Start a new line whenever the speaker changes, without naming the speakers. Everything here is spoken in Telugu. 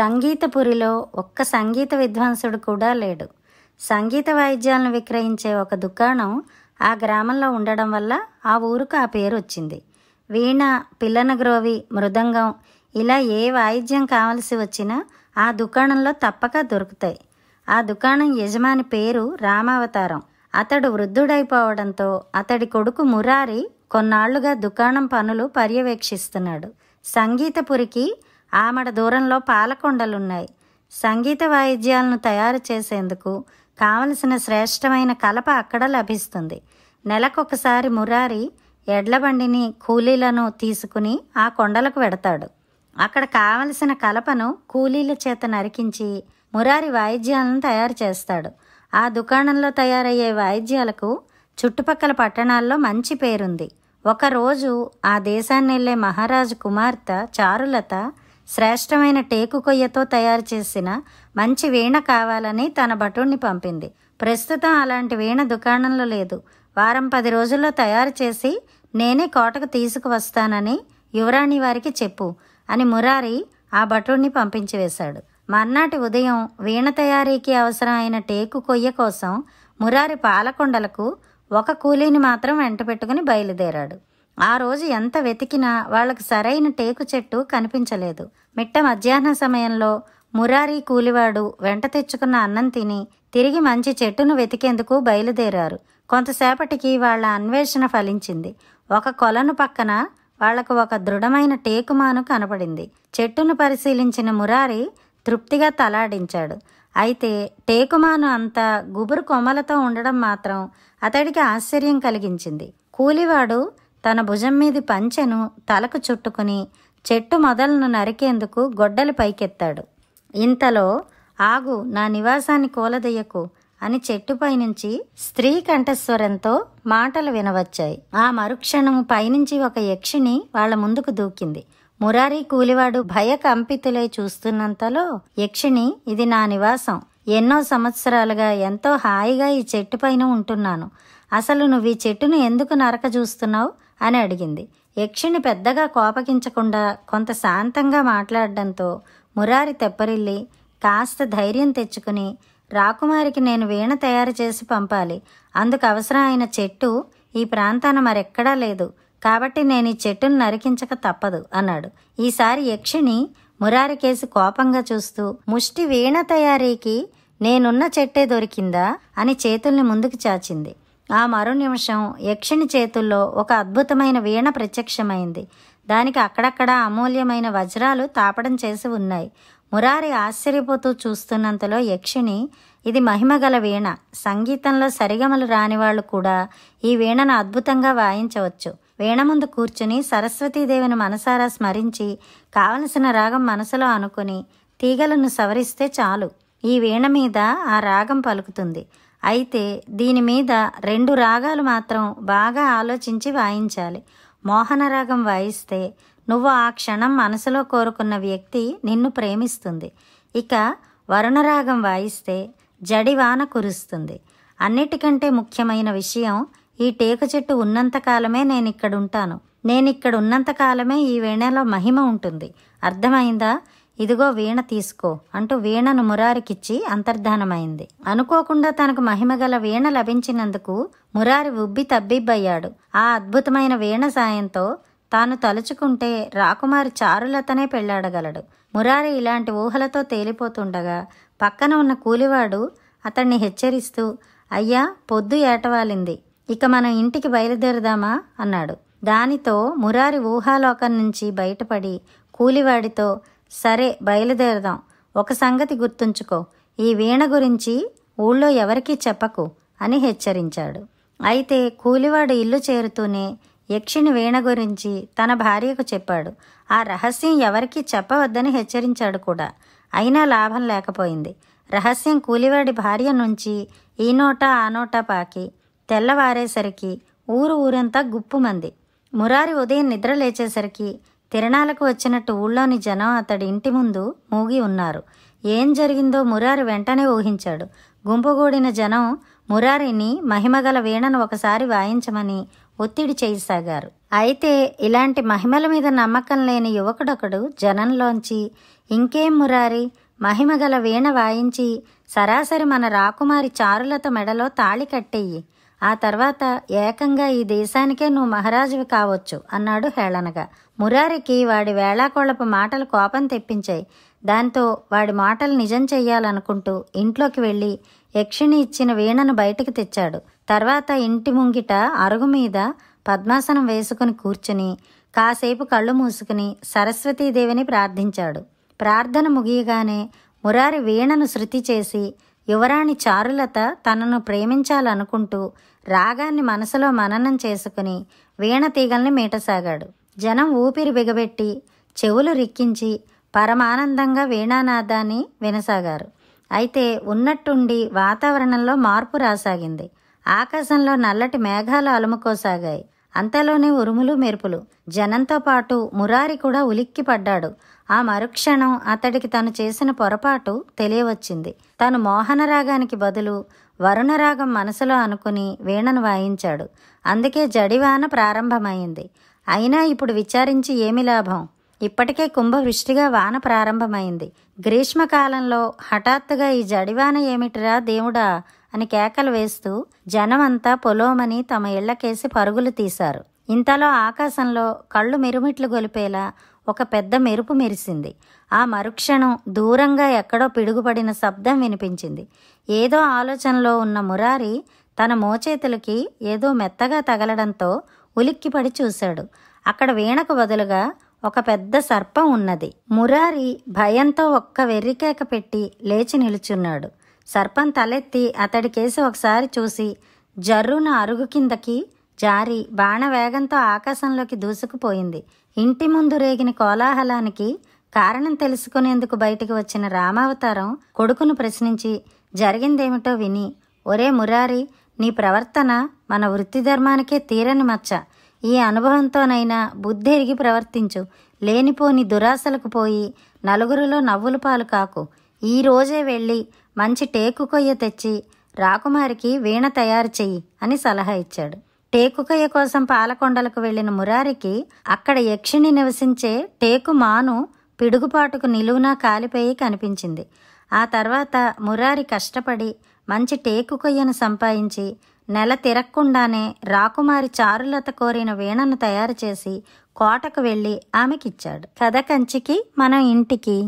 సంగీతపురిలో ఒక్క సంగీత విద్వాంసుడు కూడా లేడు సంగీత వాయిద్యాలను విక్రయించే ఒక దుకాణం ఆ గ్రామంలో ఉండడం వల్ల ఆ ఊరుకు ఆ పేరు వచ్చింది వీణ పిల్లనగ్రోవి మృదంగం ఇలా ఏ వాయిద్యం కావలసి వచ్చినా ఆ దుకాణంలో తప్పక దొరుకుతాయి ఆ దుకాణం యజమాని పేరు రామావతారం అతడు వృద్ధుడైపోవడంతో అతడి కొడుకు మురారి కొన్నాళ్లుగా దుకాణం పనులు పర్యవేక్షిస్తున్నాడు సంగీతపురికి ఆమడ దూరంలో పాలకొండలున్నాయి సంగీత వాయిద్యాలను తయారు చేసేందుకు కావలసిన శ్రేష్టమైన కలప అక్కడ లభిస్తుంది నెలకొకసారి మురారి ఎడ్లబండిని కూలీలను తీసుకుని ఆ కొండలకు వెడతాడు అక్కడ కావలసిన కలపను కూలీల చేత నరికించి మురారి వాయిద్యాలను తయారు చేస్తాడు ఆ దుకాణంలో తయారయ్యే వాయిద్యాలకు చుట్టుపక్కల పట్టణాల్లో మంచి పేరుంది ఒకరోజు ఆ దేశాన్ని వెళ్ళే మహారాజు కుమార్తె చారులత శ్రేష్టమైన టేకు కొయ్యతో తయారు చేసిన మంచి వీణ కావాలని తన భటుణ్ణి పంపింది ప్రస్తుతం అలాంటి వీణ దుకాణంలో లేదు వారం పది రోజుల్లో తయారు చేసి నేనే కోటకు తీసుకువస్తానని యువరాణి వారికి చెప్పు అని మురారి ఆ భటుణ్ణి పంపించి వేశాడు మర్నాటి ఉదయం వీణ తయారీకి అవసరమైన టేకు కొయ్య కోసం మురారి పాలకొండలకు ఒక కూలీని మాత్రం వెంట పెట్టుకుని బయలుదేరాడు ఆ రోజు ఎంత వెతికినా వాళ్ళకు సరైన టేకు చెట్టు కనిపించలేదు మిట్ట మధ్యాహ్న సమయంలో మురారి కూలివాడు వెంట తెచ్చుకున్న అన్నం తిని తిరిగి మంచి చెట్టును వెతికేందుకు బయలుదేరారు కొంతసేపటికి వాళ్ళ అన్వేషణ ఫలించింది ఒక కొలను పక్కన వాళ్లకు ఒక దృఢమైన టేకుమాను కనపడింది చెట్టును పరిశీలించిన మురారి తృప్తిగా తలాడించాడు అయితే టేకుమాను అంతా గుబురు కొమ్మలతో ఉండడం మాత్రం అతడికి ఆశ్చర్యం కలిగించింది కూలివాడు తన భుజం మీది పంచెను తలకు చుట్టుకుని చెట్టు మొదలను నరికేందుకు గొడ్డలి పైకెత్తాడు ఇంతలో ఆగు నా నివాసాన్ని కూలదయ్యకు అని చెట్టుపై నుంచి స్త్రీ కంఠస్వరంతో మాటలు వినవచ్చాయి ఆ మరుక్షణం పైనుంచి ఒక యక్షిని వాళ్ల ముందుకు దూకింది మురారి కూలివాడు భయ కంపితులై చూస్తున్నంతలో యక్షిణి ఇది నా నివాసం ఎన్నో సంవత్సరాలుగా ఎంతో హాయిగా ఈ చెట్టుపైన ఉంటున్నాను అసలు నువ్వు ఈ చెట్టును ఎందుకు నరక చూస్తున్నావు అని అడిగింది యక్షిణి పెద్దగా కోపగించకుండా కొంత శాంతంగా మాట్లాడడంతో మురారి తెప్పరిల్లి కాస్త ధైర్యం తెచ్చుకుని రాకుమారికి నేను వీణ తయారు చేసి పంపాలి అందుకు అవసరం అయిన చెట్టు ఈ ప్రాంతాన మరెక్కడా లేదు కాబట్టి నేను ఈ చెట్టును నరికించక తప్పదు అన్నాడు ఈసారి యక్షిణి మురారి కేసి కోపంగా చూస్తూ ముష్టి వీణ తయారీకి నేనున్న చెట్టే దొరికిందా అని చేతుల్ని ముందుకు చాచింది ఆ మరో నిమిషం యక్షిణి చేతుల్లో ఒక అద్భుతమైన వీణ ప్రత్యక్షమైంది దానికి అక్కడక్కడ అమూల్యమైన వజ్రాలు తాపడం చేసి ఉన్నాయి మురారి ఆశ్చర్యపోతూ చూస్తున్నంతలో యక్షిణి ఇది మహిమగల వీణ సంగీతంలో సరిగమలు రాని వాళ్ళు కూడా ఈ వీణను అద్భుతంగా వాయించవచ్చు వీణ ముందు కూర్చుని సరస్వతీదేవిని మనసారా స్మరించి కావలసిన రాగం మనసులో అనుకుని తీగలను సవరిస్తే చాలు ఈ వీణ మీద ఆ రాగం పలుకుతుంది అయితే దీని మీద రెండు రాగాలు మాత్రం బాగా ఆలోచించి వాయించాలి మోహన రాగం వాయిస్తే నువ్వు ఆ క్షణం మనసులో కోరుకున్న వ్యక్తి నిన్ను ప్రేమిస్తుంది ఇక వరుణరాగం వాయిస్తే జడివాన కురుస్తుంది అన్నిటికంటే ముఖ్యమైన విషయం ఈ టేకు చెట్టు ఉన్నంతకాలమే నేను ఇక్కడుంటాను నేనిక్కడున్నంతకాలమే ఈ వేణలో మహిమ ఉంటుంది అర్థమైందా ఇదిగో వీణ తీసుకో అంటూ వీణను మురారికిచ్చి అంతర్ధానమైంది అనుకోకుండా తనకు మహిమగల వీణ లభించినందుకు మురారి ఉబ్బి తబ్బిబ్బయ్యాడు ఆ అద్భుతమైన వీణ సాయంతో తాను తలుచుకుంటే రాకుమారి చారులతనే పెళ్లాడగలడు మురారి ఇలాంటి ఊహలతో తేలిపోతుండగా పక్కన ఉన్న కూలివాడు అతన్ని హెచ్చరిస్తూ అయ్యా పొద్దు ఏటవాలింది ఇక మనం ఇంటికి బయలుదేరదామా అన్నాడు దానితో మురారి ఊహాలోకం నుంచి బయటపడి కూలివాడితో సరే బయలుదేరదాం ఒక సంగతి గుర్తుంచుకో ఈ వీణ గురించి ఊళ్ళో ఎవరికీ చెప్పకు అని హెచ్చరించాడు అయితే కూలివాడు ఇల్లు చేరుతూనే యక్షిని వీణ గురించి తన భార్యకు చెప్పాడు ఆ రహస్యం ఎవరికీ చెప్పవద్దని హెచ్చరించాడు కూడా అయినా లాభం లేకపోయింది రహస్యం కూలివాడి భార్య నుంచి ఈ నోటా ఆ నోటా పాకి తెల్లవారేసరికి ఊరు ఊరంతా గుప్పుమంది మురారి ఉదయం నిద్ర లేచేసరికి తిరణాలకు వచ్చినట్టు ఊళ్ళోని జనం అతడి ఇంటి ముందు మూగి ఉన్నారు ఏం జరిగిందో మురారి వెంటనే ఊహించాడు గుంపుగూడిన జనం మురారిని మహిమగల వీణను ఒకసారి వాయించమని ఒత్తిడి చేయసాగారు అయితే ఇలాంటి మహిమల మీద నమ్మకం లేని యువకుడొకడు జనంలోంచి ఇంకేం మురారి మహిమగల వీణ వాయించి సరాసరి మన రాకుమారి చారులత మెడలో తాళి కట్టేయి ఆ తర్వాత ఏకంగా ఈ దేశానికే నువ్వు మహారాజువి కావచ్చు అన్నాడు హేళనగా మురారికి వాడి వేళాకోళపు మాటలు కోపం తెప్పించాయి దాంతో వాడి మాటలు నిజం చెయ్యాలనుకుంటూ ఇంట్లోకి వెళ్ళి యక్షిణి ఇచ్చిన వీణను బయటకు తెచ్చాడు తర్వాత ఇంటి ముంగిట అరుగు మీద పద్మాసనం వేసుకుని కూర్చుని కాసేపు కళ్ళు మూసుకుని సరస్వతీదేవిని ప్రార్థించాడు ప్రార్థన ముగియగానే మురారి వీణను శృతి చేసి యువరాణి చారులత తనను ప్రేమించాలనుకుంటూ రాగాన్ని మనసులో మననం చేసుకుని వీణ తీగల్ని మీటసాగాడు జనం ఊపిరి బిగబెట్టి చెవులు రిక్కించి పరమానందంగా వీణానాదాన్ని వినసాగారు అయితే ఉన్నట్టుండి వాతావరణంలో మార్పు రాసాగింది ఆకాశంలో నల్లటి మేఘాలు అలుముకోసాగాయి అంతలోనే ఉరుములు మెరుపులు జనంతో పాటు మురారి కూడా ఉలిక్కిపడ్డాడు ఆ మరుక్షణం అతడికి తను చేసిన పొరపాటు తెలియవచ్చింది మోహన మోహనరాగానికి బదులు వరుణరాగం మనసులో అనుకుని వీణను వాయించాడు అందుకే జడివాన ప్రారంభమైంది అయినా ఇప్పుడు విచారించి ఏమి లాభం ఇప్పటికే కుంభవృష్టిగా వాన ప్రారంభమైంది గ్రీష్మకాలంలో హఠాత్తుగా ఈ జడివాన ఏమిటిరా దేవుడా అని కేకలు వేస్తూ జనమంతా పొలోమని తమ ఇళ్లకేసి పరుగులు తీశారు ఇంతలో ఆకాశంలో కళ్ళు మిరుమిట్లు గొలిపేలా ఒక పెద్ద మెరుపు మెరిసింది ఆ మరుక్షణం దూరంగా ఎక్కడో పిడుగుపడిన శబ్దం వినిపించింది ఏదో ఆలోచనలో ఉన్న మురారి తన మోచేతులకి ఏదో మెత్తగా తగలడంతో ఉలిక్కిపడి చూశాడు అక్కడ వీణకు బదులుగా ఒక పెద్ద సర్పం ఉన్నది మురారి భయంతో ఒక్క వెర్రికేక పెట్టి లేచి నిలుచున్నాడు సర్పం తలెత్తి అతడి కేసి ఒకసారి చూసి జర్రున అరుగు కిందకి జారి బాణ వేగంతో ఆకాశంలోకి దూసుకుపోయింది ఇంటి ముందు రేగిన కోలాహలానికి కారణం తెలుసుకునేందుకు బయటికి వచ్చిన రామావతారం కొడుకును ప్రశ్నించి జరిగిందేమిటో విని ఒరే మురారి నీ ప్రవర్తన మన వృత్తి ధర్మానికే తీరని మచ్చ ఈ అనుభవంతోనైనా బుద్ధి ఎరిగి ప్రవర్తించు లేనిపోని దురాశలకు పోయి నలుగురిలో నవ్వులు పాలు కాకు ఈ రోజే వెళ్ళి మంచి టేకు కొయ్య తెచ్చి రాకుమారికి వీణ తయారు చెయ్యి అని సలహా ఇచ్చాడు టేకు కొయ్య కోసం పాలకొండలకు వెళ్లిన మురారికి అక్కడ యక్షిణి నివసించే టేకు మాను పిడుగుపాటుకు నిలువునా కాలిపోయి కనిపించింది ఆ తర్వాత మురారి కష్టపడి మంచి టేకు కొయ్యను సంపాదించి నెల తిరక్కుండానే రాకుమారి చారులత కోరిన వీణను తయారు చేసి కోటకు వెళ్ళి ఆమెకిచ్చాడు కథ కంచికి మనం ఇంటికి